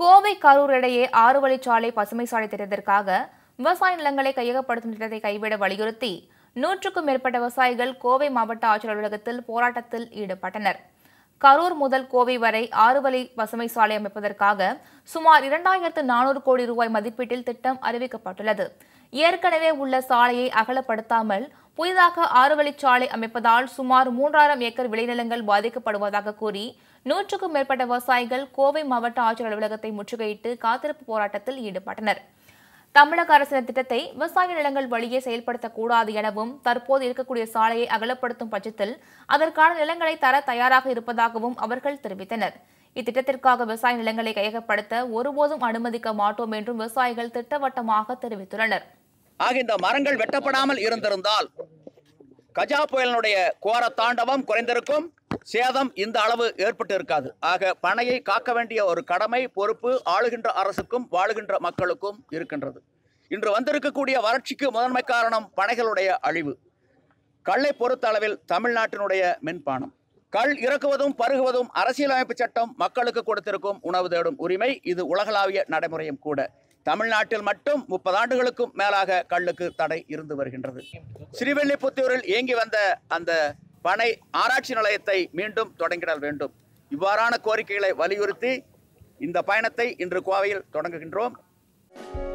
கோவை கரூர் இடையே ஆறு வழிச்சாலை பசுமை சாலை திட்டத்திற்காக விவசாய நிலங்களை கையகப்படுத்தும் திட்டத்தை கைவிட வலியுறுத்தி நூற்றுக்கும் மேற்பட்ட விவசாயிகள் கோவை மாவட்ட ஆட்சியர் அலுவலகத்தில் போராட்டத்தில் ஈடுபட்டனர் கரூர் முதல் கோவை வரை ஆறு வழி பசுமை சாலை அமைப்பதற்காக சுமார் இரண்டாயிரத்து நானூறு கோடி ரூபாய் மதிப்பீட்டில் திட்டம் அறிவிக்கப்பட்டுள்ளது ஏற்கனவே உள்ள சாலையை அகலப்படுத்தாமல் புதிதாக ஆறு சாலை அமைப்பதால் சுமார் மூன்றாயிரம் ஏக்கர் விளைநிலங்கள் பாதிக்கப்படுவதாக கூறி நூற்றுக்கும் மேற்பட்ட விவசாயிகள் கோவை மாவட்ட ஆட்சியர் அலுவலகத்தை முற்றுகையிட்டு காத்திருப்பு போராட்டத்தில் ஈடுபட்டனர் தமிழக அரசின் திட்டத்தை விவசாய நிலங்கள் வழியே செயல்படுத்தக்கூடாது எனவும் தற்போது இருக்கக்கூடிய சாலையை அகலப்படுத்தும் பட்சத்தில் அதற்கான நிலங்களை தர தயாராக இருப்பதாகவும் அவர்கள் தெரிவித்தனர் இத்திட்டத்திற்காக விவசாய நிலங்களை கையகப்படுத்த ஒருபோதும் அனுமதிக்க மாட்டோம் என்றும் விவசாயிகள் திட்டவட்டமாக தெரிவித்துள்ளனர் ஆக இந்த மரங்கள் வெட்டப்படாமல் இருந்திருந்தால் கஜா புயலினுடைய கோர தாண்டவம் குறைந்திருக்கும் சேதம் இந்த அளவு ஏற்பட்டு இருக்காது ஆக பனையை காக்க வேண்டிய ஒரு கடமை பொறுப்பு ஆளுகின்ற அரசுக்கும் வாழுகின்ற மக்களுக்கும் இருக்கின்றது இன்று வந்திருக்கக்கூடிய வறட்சிக்கு முதன்மை காரணம் பனைகளுடைய அழிவு கல்லை பொறுத்த அளவில் தமிழ்நாட்டினுடைய மின்பானம் கல் இறக்குவதும் பருகுவதும் அரசியலமைப்பு சட்டம் மக்களுக்கு கொடுத்திருக்கும் உணவு தேடும் உரிமை இது உலகளாவிய நடைமுறையும் கூட தமிழ்நாட்டில் மட்டும் முப்பது ஆண்டுகளுக்கும் மேலாக கல்லுக்கு தடை இருந்து வருகின்றது ஸ்ரீவில்லிபுத்தூரில் இயங்கி வந்த அந்த பனை ஆராய்ச்சி நிலையத்தை மீண்டும் தொடங்கிட வேண்டும் இவ்வாறான கோரிக்கைகளை வலியுறுத்தி இந்த பயணத்தை இன்று கோவையில் தொடங்குகின்றோம்